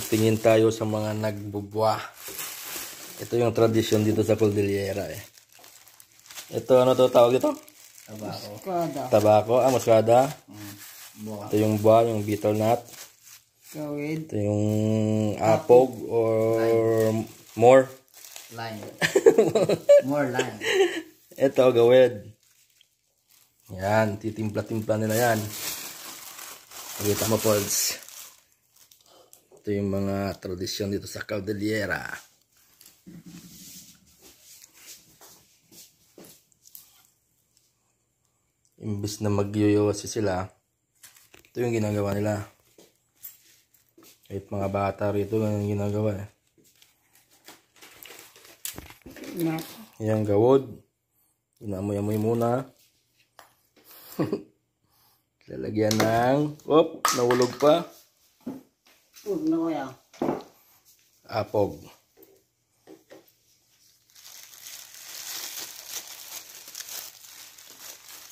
titingin tayo sa mga nagbubuwa. Ito yung tradisyon dito sa Cordillera eh. Ito ano to tawag ito? Tabako. Tabako, ah muscada. Mm. Ito yung buwa, yung betel nut. Kawid. Ito yung apog or lime. more. Lime. more lime. Ito gawid. Yan, titimpla-timpla nila yan. Nakita mo, Paul's ito yung mga tradisyon dito sa Caldeliera. Imbis na magyoyosi sila, ito yung ginagawa nila. Kahit mga bata rito, ganun yung ginagawa eh. Ayan, gawod. Inamoy-amoy muna. Lalagyan ng... Op, nawulog pa. Huwag na Apog.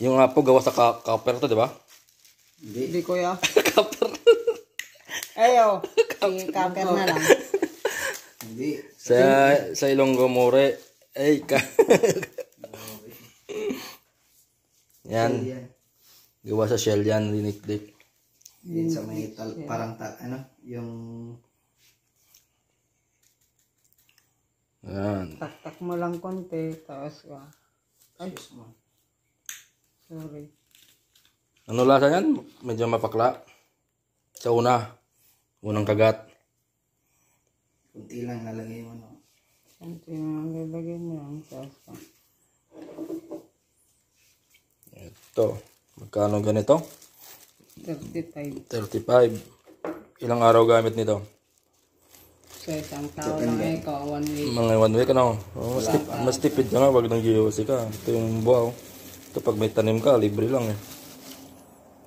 Yung apog gawa sa ka copper to, di ba? Hindi. Hindi, kuya. copper. Ayo. Sige, copper na lang. Hindi. Sa, sa Ilonggo More. Ay, ka. yan. Gawa sa shell yan, liniklik. Yun sa may tal- yeah. parang ta- ano, yung Yan. Taktak mo lang konti, taas ka. Ay, Excuse sorry. Ano lasa yan? Medyo mapakla. Sa una. Unang kagat. Kunti lang lalagay mo, no? Ito yung lalagay mo lang, taas ka. Ito. Magkano ganito? 35. 35. Ilang araw gamit nito? Sa isang taon lang eh, ko, one week. Mga one week, ano? Oh, mas, tip, mas tipid ka nga, wag nang GOC ka. Ito yung buhaw. Ito may tanim ka, libre lang eh.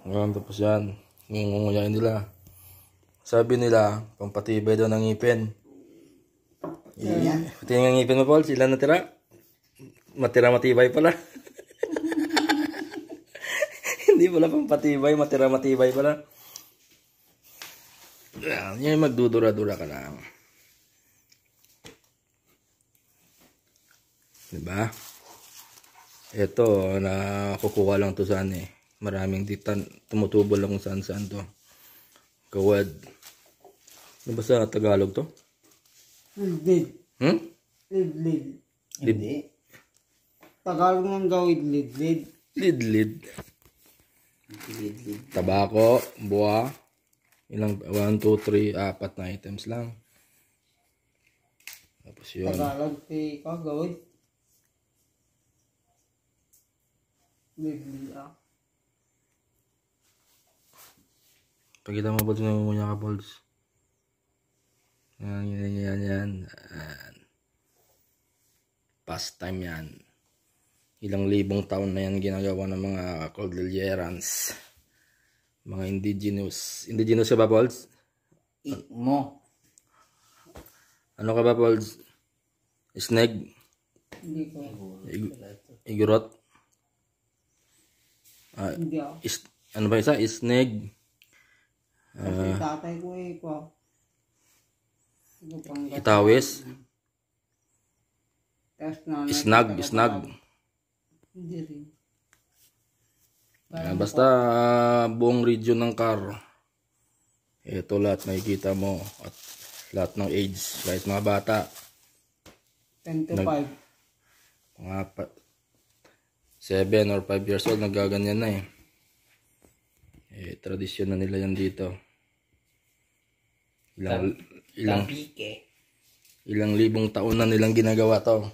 Ngayon, tapos yan. Ngungunguyain nila. Sabi nila, pampatibay daw ng ngipin. Yeah. Tingnan ng ngipin mo, Paul. Sila natira. Matira matibay pala. Hindi pala pang patibay, matira matibay pala. Yan, ah, yan magdudura-dura ka lang. Diba? Ito, nakukuha lang to saan eh. Maraming ditan, tumutubo lang kung saan-saan to. Kawad. Ano ba sa Tagalog to? Idlid. Hmm? Idlid. Hindi. Tagalog ng daw idlid. Lidlid. Lidlid. Tabako, buwa. Ilang, 1, 2, 3, 4 na items lang. Tapos yun. Tagalog, si eh, Kagawid. Biblia. Pakita mo ba ito na muna ka, Balls? Yan, yan, yan, yan. Past time yan ilang libong taon na yan ginagawa ng mga Cordillerans mga indigenous indigenous ka ba Pauls? mo ano ka ba Pauls? snag hindi ko Ig igurot ah, hindi ako ano ba isa? snag uh, ah. tatay ko eh ko ano itawis snag snag hindi rin. Ah, Parang basta buong region ng car. Ito lahat nakikita mo at lahat ng age, kahit mga bata. 10 to 5. Mga 7 or 5 years old, nagaganyan na eh. Eh, tradisyon na nila yan dito. Ilang, ilang, ilang libong taon na nilang ginagawa to.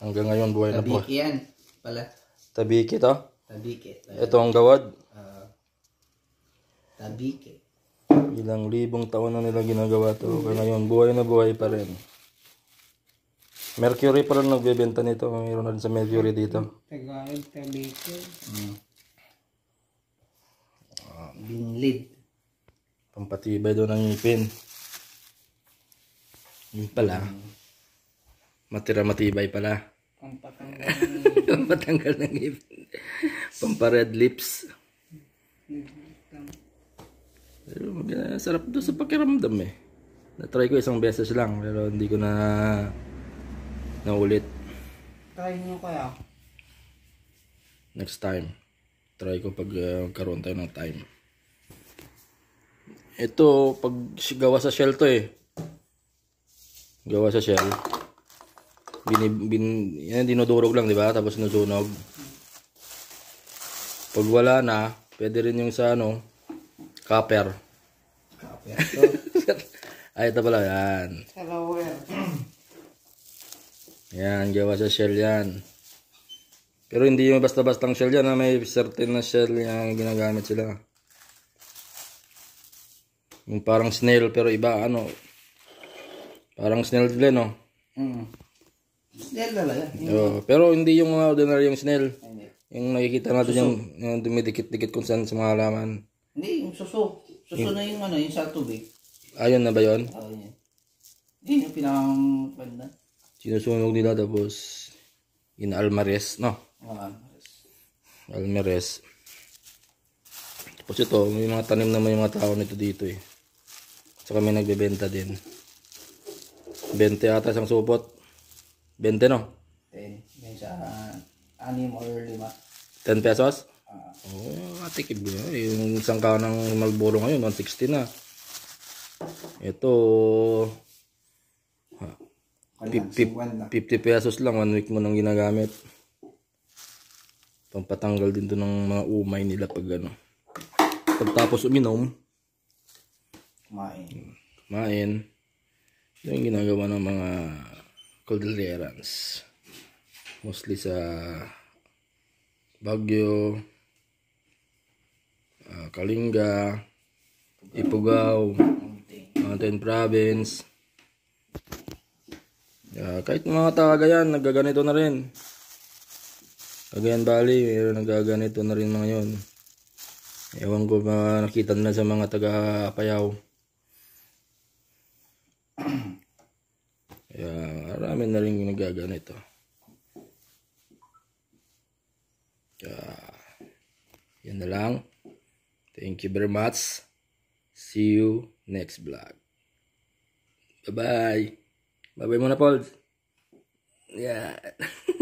Hanggang ngayon buhay na po. Yan pala. Tabiki to? Tabiki. tabiki. Ito ang gawad? Uh, tabiki. Ilang libong taon na nila ginagawa to. Mm-hmm. Ngayon, buhay na buhay pa rin. Mercury pa rin nagbebenta nito. Mayroon na rin sa Mercury dito. Tagalog, tabiki. Hmm. Uh, Binlid. Pampatibay doon ang ngipin. Yun pala. Hmm. Matira matibay pala. Pampatanggal matanggal ng ngipin. Pampared lips. Pero maganda, ah, sarap doon sa pakiramdam eh. Na-try ko isang beses lang pero hindi ko na naulit. Try niyo kaya? Next time. Try ko pag uh, ah, karoon tayo ng time. Ito, pag gawa sa shell to eh. Gawa sa shell bin, bin, yan, dinudurog lang, di ba? Tapos nasunog. Pag wala na, pwede rin yung sa ano, copper. Copper. Ay, ito pala, yan. Tupperware. yan, gawa sa shell yan. Pero hindi yung basta-bastang shell yan, ha? may certain na shell yung ginagamit sila. Yung parang snail, pero iba, ano, parang snail din, no? Mm. Snail na yan. pero hindi yung mga ordinaryong snail. Hindi. Yung nakikita natin yung, yung dumidikit-dikit kung saan sa mga halaman. Hindi, yung suso. Suso na yung ano, yung sa tubig. Ayun na ba yun? Oo, yun. Yun yung pinakang banda. Sinusunog nila tapos in Almares, no? Almares. Almares. Tapos ito, may mga tanim naman yung mga tao nito dito eh. Saka may nagbebenta din. 20 ata isang supot. 20 no? 10. Ngayon sa or lima. 10 pesos? Ah. Oo, oh, ah, atikib yun. Yung isang kao ng Malboro ngayon, 160 na. Ito, ha, 50, 50 pesos lang, one week mo nang ginagamit. Pampatanggal din to ng mga umay nila pag ano. Pagtapos uminom, kumain. kumain. Ito yung ginagawa ng mga calderaans. Mostly sa Baguio, uh, Kalinga, Ipugao, Mountain Province. Uh, kahit mga yan, nagaganito na rin. Cagayan Valley, mayroon nagaganito na rin mga yon. Ewan ko ba nakita na sa mga taga-payaw. Kaya marami na rin nagaganito. Yeah. yan na lang. Thank you very much. See you next vlog. Bye-bye. Bye-bye muna, Paul. Yeah.